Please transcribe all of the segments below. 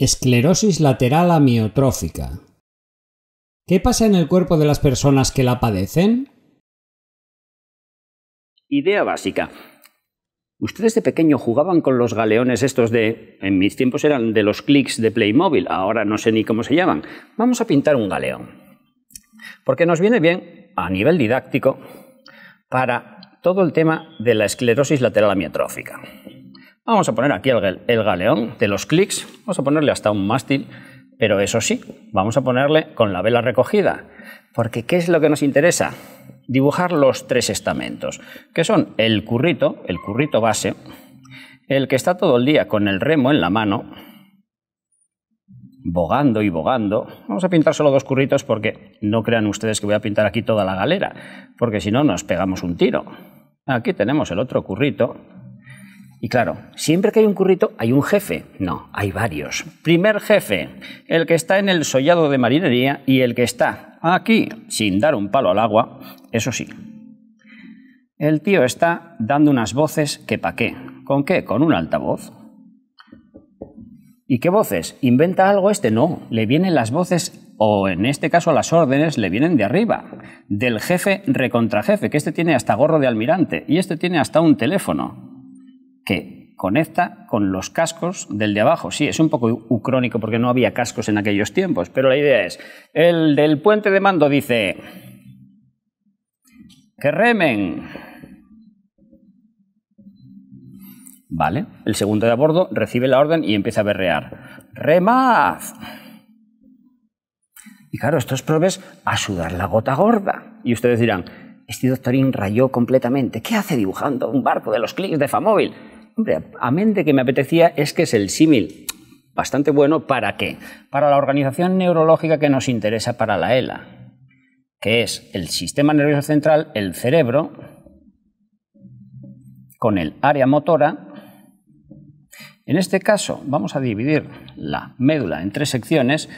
Esclerosis lateral amiotrófica. ¿Qué pasa en el cuerpo de las personas que la padecen? Idea básica. Ustedes de pequeño jugaban con los galeones estos de... En mis tiempos eran de los clics de Playmobil, ahora no sé ni cómo se llaman. Vamos a pintar un galeón. Porque nos viene bien, a nivel didáctico, para todo el tema de la esclerosis lateral amiotrófica. Vamos a poner aquí el, galeón de los clics, vamos a ponerle hasta un mástil, pero eso sí, vamos a ponerle con la vela recogida, porque ¿qué es lo que nos interesa? Dibujar los tres estamentos, que son el currito, el currito base, el que está todo el día con el remo en la mano, bogando y bogando. Vamos a pintar solo dos curritos porque no crean ustedes que voy a pintar aquí toda la galera, porque si no nos pegamos un tiro. Aquí tenemos el otro currito, y claro, siempre que hay un currito, ¿hay un jefe? No, hay varios. Primer jefe, el que está en el sollado de marinería y el que está aquí sin dar un palo al agua, eso sí. El tío está dando unas voces que pa' qué. ¿Con qué? Con un altavoz. ¿Y qué voces? ¿Inventa algo este? No, le vienen las voces o en este caso las órdenes le vienen de arriba, del jefe recontrajefe, que este tiene hasta gorro de almirante y este tiene hasta un teléfono que conecta con los cascos del de abajo. Sí, es un poco ucrónico porque no había cascos en aquellos tiempos, pero la idea es, el del puente de mando dice, que remen. Vale, el segundo de a bordo recibe la orden y empieza a berrear. ¡Remad! Y claro, estos probes a sudar la gota gorda. Y ustedes dirán, este doctorín rayó completamente. ¿Qué hace dibujando un barco de los clics de Famóvil? Hombre, amén de que me apetecía es que es el símil bastante bueno. ¿Para qué? Para la organización neurológica que nos interesa para la ELA, que es el sistema nervioso central, el cerebro, con el área motora. En este caso, vamos a dividir la médula en tres secciones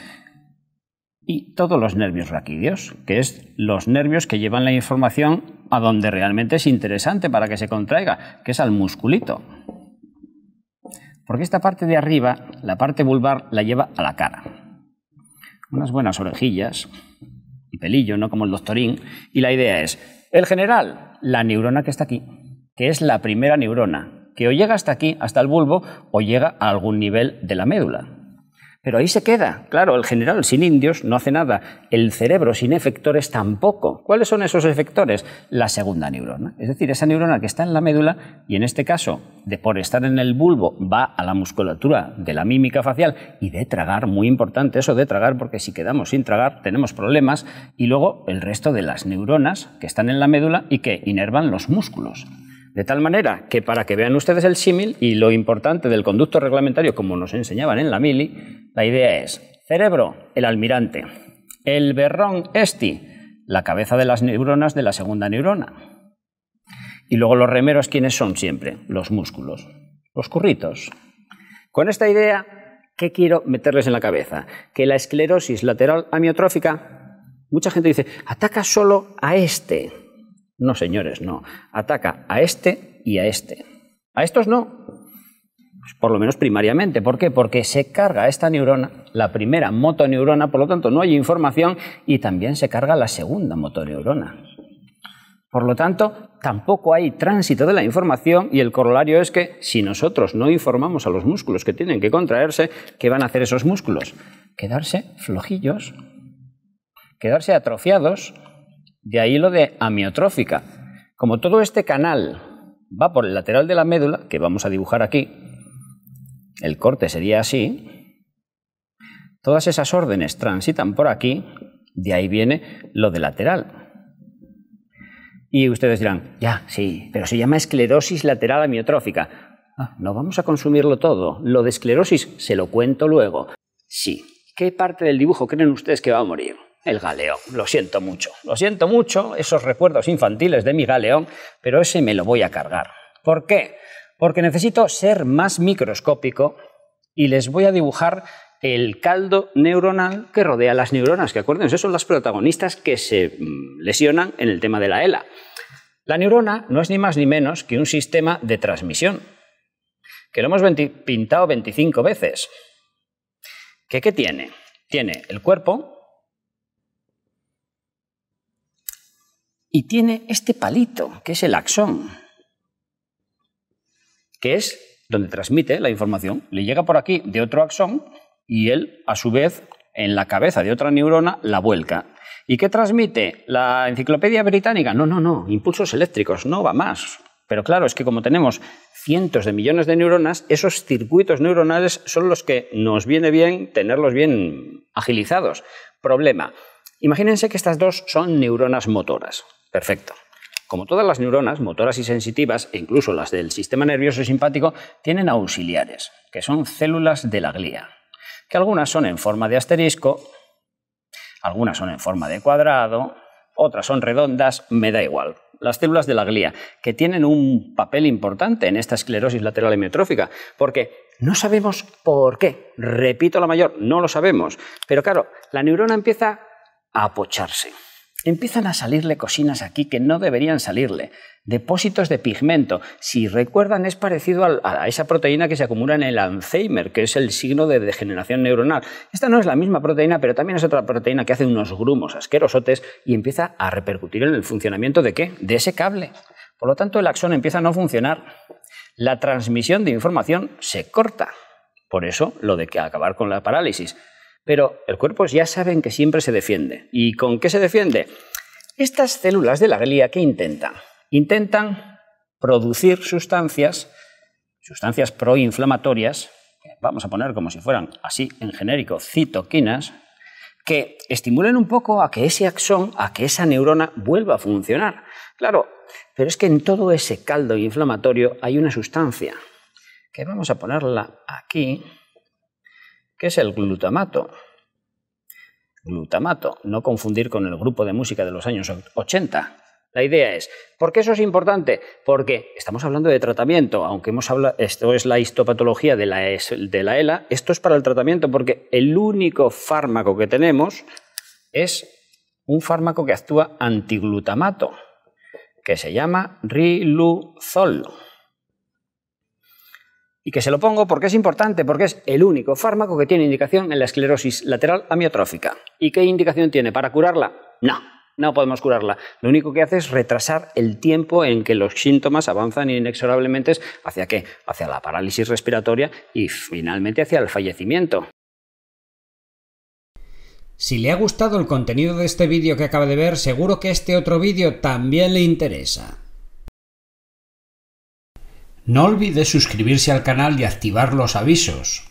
y todos los nervios raquídeos, que es los nervios que llevan la información a donde realmente es interesante para que se contraiga, que es al musculito porque esta parte de arriba, la parte vulvar, la lleva a la cara. Unas buenas orejillas y pelillo, ¿no? Como el doctorín. Y la idea es, el general, la neurona que está aquí, que es la primera neurona, que o llega hasta aquí, hasta el bulbo, o llega a algún nivel de la médula. Pero ahí se queda. Claro, el general sin indios no hace nada. El cerebro sin efectores tampoco. ¿Cuáles son esos efectores? La segunda neurona. Es decir, esa neurona que está en la médula y en este caso, de por estar en el bulbo, va a la musculatura de la mímica facial y de tragar. Muy importante eso de tragar porque si quedamos sin tragar tenemos problemas. Y luego el resto de las neuronas que están en la médula y que inervan los músculos. De tal manera que para que vean ustedes el símil y lo importante del conducto reglamentario como nos enseñaban en la mili, la idea es cerebro, el almirante, el berrón esti, la cabeza de las neuronas de la segunda neurona. Y luego los remeros, ¿quiénes son siempre? Los músculos, los curritos. Con esta idea, ¿qué quiero meterles en la cabeza? Que la esclerosis lateral amiotrófica, mucha gente dice, ataca solo a este, no, señores, no. Ataca a este y a este. A estos no. Pues por lo menos primariamente. ¿Por qué? Porque se carga esta neurona, la primera motoneurona, por lo tanto no hay información, y también se carga la segunda motoneurona. Por lo tanto, tampoco hay tránsito de la información y el corolario es que si nosotros no informamos a los músculos que tienen que contraerse, ¿qué van a hacer esos músculos? Quedarse flojillos, quedarse atrofiados, de ahí lo de amiotrófica. Como todo este canal va por el lateral de la médula, que vamos a dibujar aquí, el corte sería así, todas esas órdenes transitan por aquí, de ahí viene lo de lateral. Y ustedes dirán, ya, sí, pero se llama esclerosis lateral amiotrófica. Ah, no vamos a consumirlo todo. Lo de esclerosis se lo cuento luego. Sí. ¿Qué parte del dibujo creen ustedes que va a morir? el galeón. Lo siento mucho, lo siento mucho, esos recuerdos infantiles de mi galeón, pero ese me lo voy a cargar. ¿Por qué? Porque necesito ser más microscópico y les voy a dibujar el caldo neuronal que rodea las neuronas, que acuérdense, son las protagonistas que se mm, lesionan en el tema de la ELA. La neurona no es ni más ni menos que un sistema de transmisión, que lo hemos pintado 25 veces. ¿Qué, qué tiene? Tiene el cuerpo, y tiene este palito, que es el axón, que es donde transmite la información. Le llega por aquí de otro axón y él, a su vez, en la cabeza de otra neurona, la vuelca. ¿Y qué transmite? ¿La enciclopedia británica? No, no, no, impulsos eléctricos, no va más. Pero claro, es que como tenemos cientos de millones de neuronas, esos circuitos neuronales son los que nos viene bien tenerlos bien agilizados. Problema, Imagínense que estas dos son neuronas motoras. Perfecto. Como todas las neuronas, motoras y sensitivas, e incluso las del sistema nervioso simpático, tienen auxiliares, que son células de la glía, que algunas son en forma de asterisco, algunas son en forma de cuadrado, otras son redondas, me da igual. Las células de la glía, que tienen un papel importante en esta esclerosis lateral hemiotrófica, porque no sabemos por qué, repito la mayor, no lo sabemos, pero claro, la neurona empieza a apocharse. Empiezan a salirle cosinas aquí que no deberían salirle. Depósitos de pigmento. Si recuerdan, es parecido a, esa proteína que se acumula en el Alzheimer, que es el signo de degeneración neuronal. Esta no es la misma proteína, pero también es otra proteína que hace unos grumos asquerosotes y empieza a repercutir en el funcionamiento de qué? De ese cable. Por lo tanto, el axón empieza a no funcionar. La transmisión de información se corta. Por eso lo de que acabar con la parálisis. Pero el cuerpo ya saben que siempre se defiende. ¿Y con qué se defiende? Estas células de la glía, ¿qué intentan? Intentan producir sustancias, sustancias proinflamatorias, vamos a poner como si fueran así en genérico citoquinas, que estimulen un poco a que ese axón, a que esa neurona vuelva a funcionar. Claro, pero es que en todo ese caldo inflamatorio hay una sustancia, que vamos a ponerla aquí, que es el glutamato. Glutamato, no confundir con el grupo de música de los años 80. La idea es, ¿por qué eso es importante? Porque estamos hablando de tratamiento, aunque hemos esto es la histopatología de la, de la ELA, esto es para el tratamiento porque el único fármaco que tenemos es un fármaco que actúa antiglutamato, que se llama riluzol y que se lo pongo porque es importante, porque es el único fármaco que tiene indicación en la esclerosis lateral amiotrófica. ¿Y qué indicación tiene? ¿Para curarla? No, no podemos curarla. Lo único que hace es retrasar el tiempo en que los síntomas avanzan inexorablemente hacia qué? Hacia la parálisis respiratoria y finalmente hacia el fallecimiento. Si le ha gustado el contenido de este vídeo que acaba de ver, seguro que este otro vídeo también le interesa. No olvides suscribirse al canal y activar los avisos.